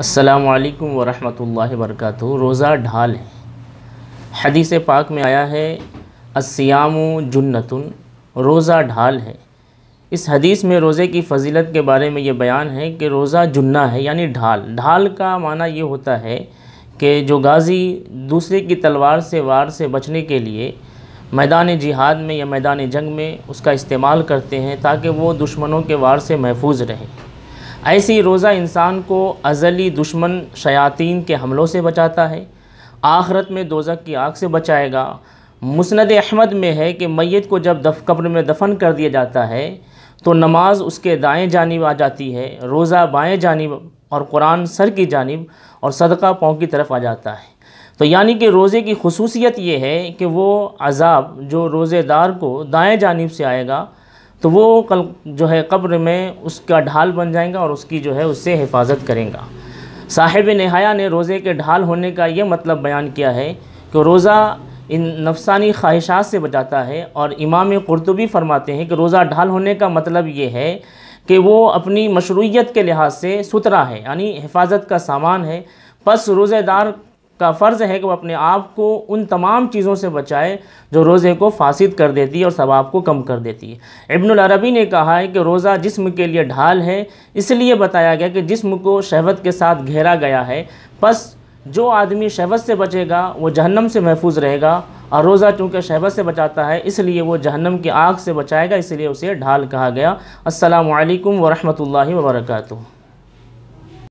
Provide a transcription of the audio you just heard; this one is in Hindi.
असलकम वरहमल वरक रोज़ा ढाल है हदीस पाक में आया है असयाम जन्नतन रोज़ा ढाल है इस हदीस में रोज़े की फजीलत के बारे में ये बयान है कि रोज़ा जुन्ना है यानी ढाल ढाल का माना ये होता है कि जो गाज़ी दूसरे की तलवार से वार से बचने के लिए मैदान जिहाद में या मैदान जंग में उसका इस्तेमाल करते हैं ताकि वो दुश्मनों के वार से महफूज रहें ऐसे ही रोज़ा इंसान को अजली दुश्मन शयातीन के हमलों से बचाता है आखरत में दोजक की आग से बचाएगा मुसनद अहमद में है कि मैत को जब दफ कब्र में दफन कर दिया जाता है तो नमाज उसके दाएं जानब आ जाती है रोज़ा बाएं जानब और कुरान सर की जानब और सदका पाँव की तरफ आ जाता है तो यानी कि रोज़े की खसूसियत ये है कि वो अजाब जो रोज़ेदार को दाएं जानब से आएगा तो वो कल जो है कब्र में उसका ढाल बन जाएगा और उसकी जो है उससे हिफाजत करेगा साहिब नहाया ने रोज़े के ढाल होने का ये मतलब बयान किया है कि रोज़ा इन नफसानी ख्वाहिशात से बचाता है और इमाम कुरतुबी फरमाते हैं कि रोज़ा ढाल होने का मतलब ये है कि वो अपनी मशरूयत के लिहाज से सुतरा है यानी हिफाजत का सामान है बस रोज़ेदार का फ़र्ज़ है कि वह अपने आप को उन तमाम चीज़ों से बचाए जो रोज़े को फासिद कर देती है और सवाब को कम कर देती है इब्न अरबी ने कहा है कि रोज़ा जिस्म के लिए ढाल है इसलिए बताया गया कि जिस्म को शहवत के साथ घेरा गया है बस जो आदमी शहवत से बचेगा वो जहन्नम से महफूज रहेगा और रोज़ा चूँकि शहबत से बचाता है इसलिए वो जहन्नम की आग से बचाएगा इसलिए उसे ढाल कहा गया असलकम वरहमल वर्का